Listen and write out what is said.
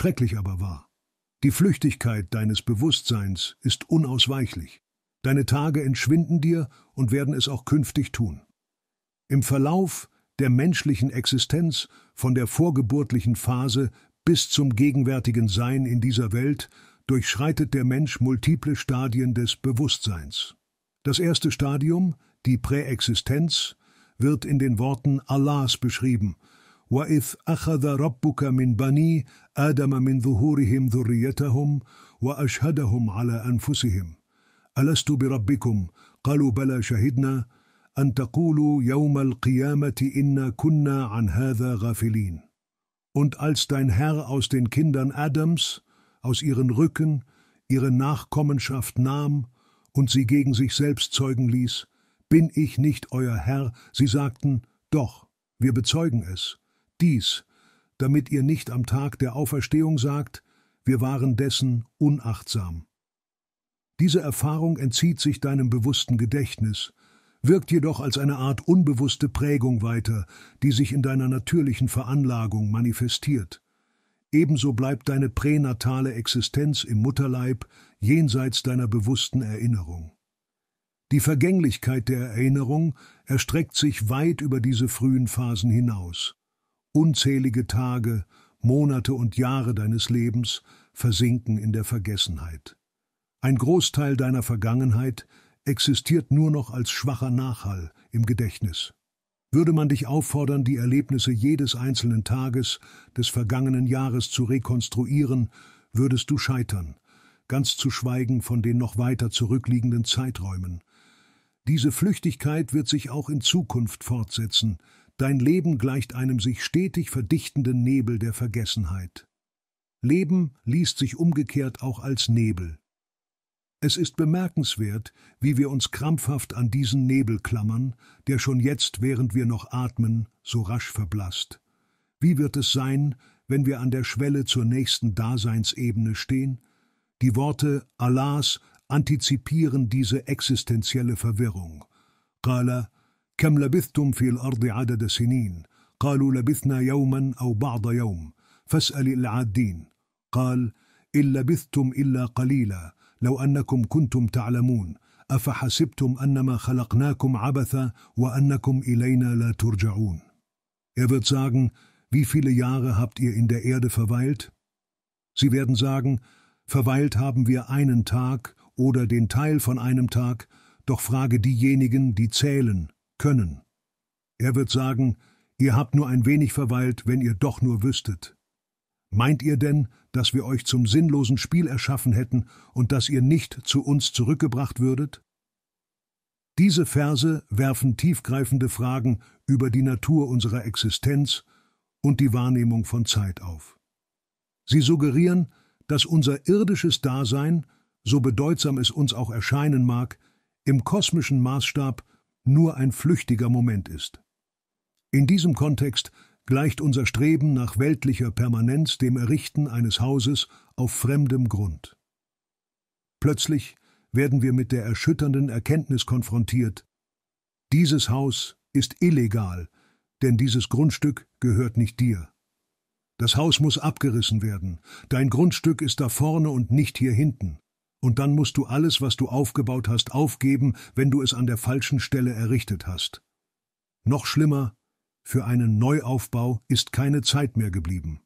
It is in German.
Schrecklich aber wahr. Die Flüchtigkeit deines Bewusstseins ist unausweichlich. Deine Tage entschwinden dir und werden es auch künftig tun. Im Verlauf der menschlichen Existenz, von der vorgeburtlichen Phase bis zum gegenwärtigen Sein in dieser Welt, durchschreitet der Mensch multiple Stadien des Bewusstseins. Das erste Stadium, die Präexistenz, wird in den Worten Allahs beschrieben, واذ اخذ ربك من بني ادم من ظهورهم ذريتهم واشهدهم على انفسهم الست بربكم قالوا بلى شهدنا ان تقولوا يوم القيامه انا كنا عن هذا غافلين Und als dein Herr aus den Kindern Adams, aus ihren Rücken, ihre Nachkommenschaft nahm und sie gegen sich selbst zeugen ließ, bin ich nicht euer Herr, sie sagten, doch, wir bezeugen es dies, damit ihr nicht am Tag der Auferstehung sagt, wir waren dessen unachtsam. Diese Erfahrung entzieht sich deinem bewussten Gedächtnis, wirkt jedoch als eine Art unbewusste Prägung weiter, die sich in deiner natürlichen Veranlagung manifestiert. Ebenso bleibt deine pränatale Existenz im Mutterleib jenseits deiner bewussten Erinnerung. Die Vergänglichkeit der Erinnerung erstreckt sich weit über diese frühen Phasen hinaus. Unzählige Tage, Monate und Jahre deines Lebens versinken in der Vergessenheit. Ein Großteil deiner Vergangenheit existiert nur noch als schwacher Nachhall im Gedächtnis. Würde man dich auffordern, die Erlebnisse jedes einzelnen Tages des vergangenen Jahres zu rekonstruieren, würdest du scheitern, ganz zu schweigen von den noch weiter zurückliegenden Zeiträumen. Diese Flüchtigkeit wird sich auch in Zukunft fortsetzen, Dein Leben gleicht einem sich stetig verdichtenden Nebel der Vergessenheit. Leben liest sich umgekehrt auch als Nebel. Es ist bemerkenswert, wie wir uns krampfhaft an diesen Nebel klammern, der schon jetzt, während wir noch atmen, so rasch verblasst. Wie wird es sein, wenn wir an der Schwelle zur nächsten Daseinsebene stehen? Die Worte Allahs antizipieren diese existenzielle Verwirrung. Qala كم لبثتم في الأرض عدد سنين قالوا لبثنا يوما أو بعض يوم فاسأل العادين قال إن لبثتم إلا قليلا لو أنكم كنتم تعلمون أفحسبتم أنما خلقناkum عبثا وأنكم إلينا لا ترجعون Er wird sagen, wie viele Jahre habt ihr in der Erde verweilt? Sie werden sagen, verweilt haben wir einen Tag oder den Teil von einem Tag, doch frage diejenigen, die zählen, können. Er wird sagen, ihr habt nur ein wenig verweilt, wenn ihr doch nur wüsstet. Meint ihr denn, dass wir euch zum sinnlosen Spiel erschaffen hätten und dass ihr nicht zu uns zurückgebracht würdet? Diese Verse werfen tiefgreifende Fragen über die Natur unserer Existenz und die Wahrnehmung von Zeit auf. Sie suggerieren, dass unser irdisches Dasein, so bedeutsam es uns auch erscheinen mag, im kosmischen Maßstab nur ein flüchtiger Moment ist. In diesem Kontext gleicht unser Streben nach weltlicher Permanenz dem Errichten eines Hauses auf fremdem Grund. Plötzlich werden wir mit der erschütternden Erkenntnis konfrontiert, dieses Haus ist illegal, denn dieses Grundstück gehört nicht dir. Das Haus muss abgerissen werden, dein Grundstück ist da vorne und nicht hier hinten und dann musst du alles, was du aufgebaut hast, aufgeben, wenn du es an der falschen Stelle errichtet hast. Noch schlimmer, für einen Neuaufbau ist keine Zeit mehr geblieben.